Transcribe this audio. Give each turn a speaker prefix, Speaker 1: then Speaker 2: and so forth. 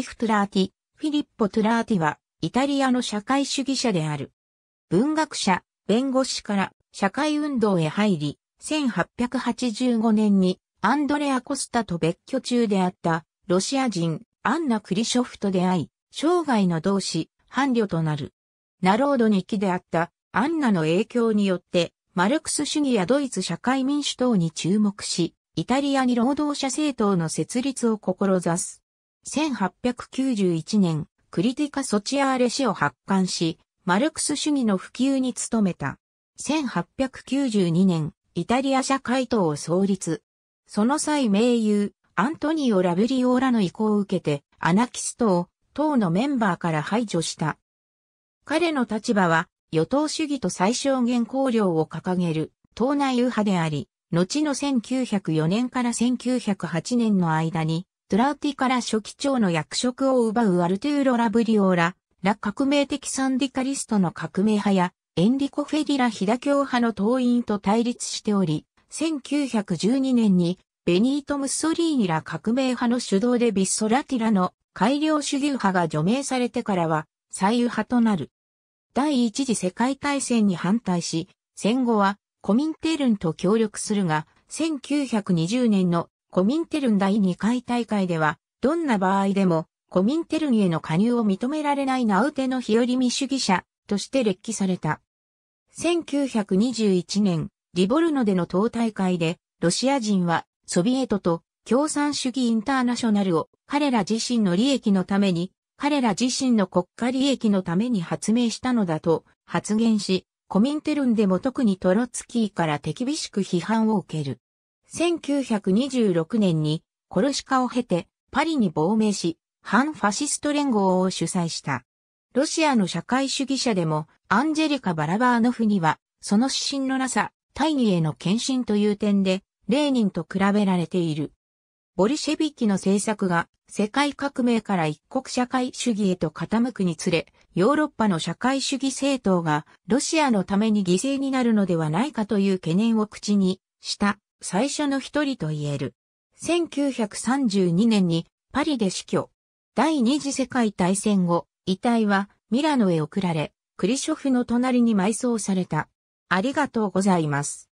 Speaker 1: F. トゥラーティ、フィリッポ・トゥラーティは、イタリアの社会主義者である。文学者、弁護士から社会運動へ入り、1885年にアンドレア・コスタと別居中であったロシア人アンナ・クリショフと出会い、生涯の同志、伴侶となる。ナロード日記であったアンナの影響によって、マルクス主義やドイツ社会民主党に注目し、イタリアに労働者政党の設立を志す。1891年、クリティカ・ソチアーレ氏を発刊し、マルクス主義の普及に努めた。1892年、イタリア社会党を創立。その際名優、アントニオ・ラブリオーラの意向を受けて、アナキストを党のメンバーから排除した。彼の立場は、与党主義と最小限考量を掲げる、党内右派であり、後の1904年から1908年の間に、ドラーティから初期長の役職を奪うアルトゥーロ・ラブリオーラ、ラ革命的サンディカリストの革命派や、エンリコ・フェディラ・ヒダ教派の党員と対立しており、1912年に、ベニート・ムッソリーニら革命派の主導でビッソラティラの改良主義派が除名されてからは、左右派となる。第一次世界大戦に反対し、戦後はコミンテルンと協力するが、1920年のコミンテルン第2回大会では、どんな場合でも、コミンテルンへの加入を認められないナウテの日和見主義者として列記された。1921年、リボルノでの党大会で、ロシア人はソビエトと共産主義インターナショナルを彼ら自身の利益のために、彼ら自身の国家利益のために発明したのだと発言し、コミンテルンでも特にトロツキーから手厳しく批判を受ける。1926年にコルシカを経てパリに亡命し、反ファシスト連合を主催した。ロシアの社会主義者でもアンジェリカ・バラバーノフには、その指針のなさ、大義への献身という点で、レーニンと比べられている。ボリシェビキの政策が世界革命から一国社会主義へと傾くにつれ、ヨーロッパの社会主義政党がロシアのために犠牲になるのではないかという懸念を口にした最初の一人と言える。1932年にパリで死去。第二次世界大戦後、遺体はミラノへ送られ、クリショフの隣に埋葬された。ありがとうございます。